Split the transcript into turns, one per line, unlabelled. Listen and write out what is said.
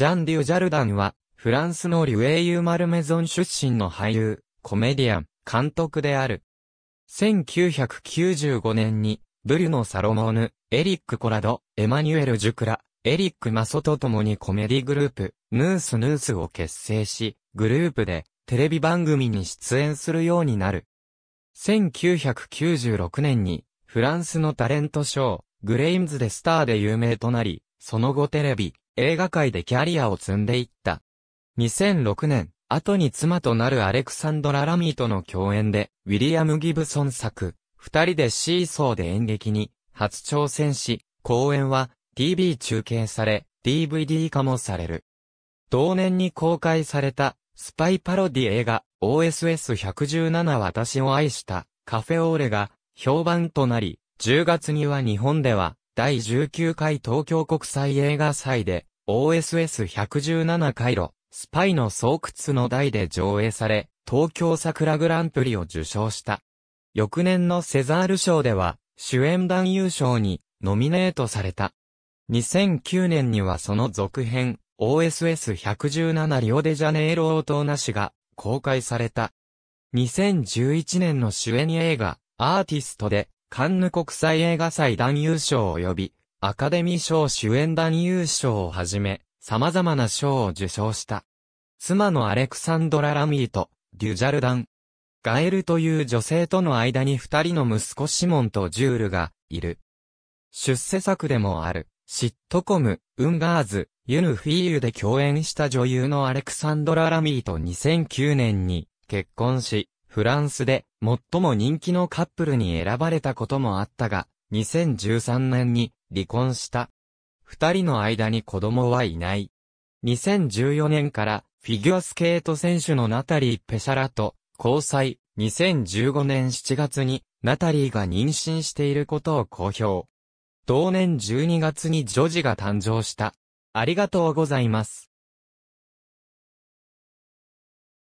ジャン・デュ・ジャルダンは、フランスのリュエイユ・マルメゾン出身の俳優、コメディアン、監督である。1995年に、ブリュノ・サロモーヌ、エリック・コラド、エマニュエル・ジュクラ、エリック・マソと共にコメディグループ、ヌース・ヌースを結成し、グループで、テレビ番組に出演するようになる。1996年に、フランスのタレントショー、グレイムズでスターで有名となり、その後テレビ、映画界でキャリアを積んでいった。2006年、後に妻となるアレクサンドラ・ラミーとの共演で、ウィリアム・ギブソン作、二人でシーソーで演劇に初挑戦し、公演は TV 中継され、DVD 化もされる。同年に公開された、スパイパロディ映画、OSS117 私を愛した、カフェオーレが、評判となり、10月には日本では、第19回東京国際映画祭で、OSS117 回路、スパイの巣窟の台で上映され、東京桜グランプリを受賞した。翌年のセザール賞では、主演男優賞にノミネートされた。2009年にはその続編、OSS117 リオデジャネイロオートーナシが公開された。2011年の主演映画、アーティストで、カンヌ国際映画祭男優賞及び、アカデミー賞主演男優賞をはじめ、様々な賞を受賞した。妻のアレクサンドラ・ラミーと、デュジャルダン。ガエルという女性との間に二人の息子シモンとジュールが、いる。出世作でもある、シットコム、ウンガーズ、ユヌフィーユで共演した女優のアレクサンドラ・ラミーと2009年に結婚し、フランスで最も人気のカップルに選ばれたこともあったが、2013年に離婚した。二人の間に子供はいない。2014年からフィギュアスケート選手のナタリー・ペシャラと交際。2015年7月にナタリーが妊娠していることを公表。同年12月に女児が誕生した。ありがとうございます。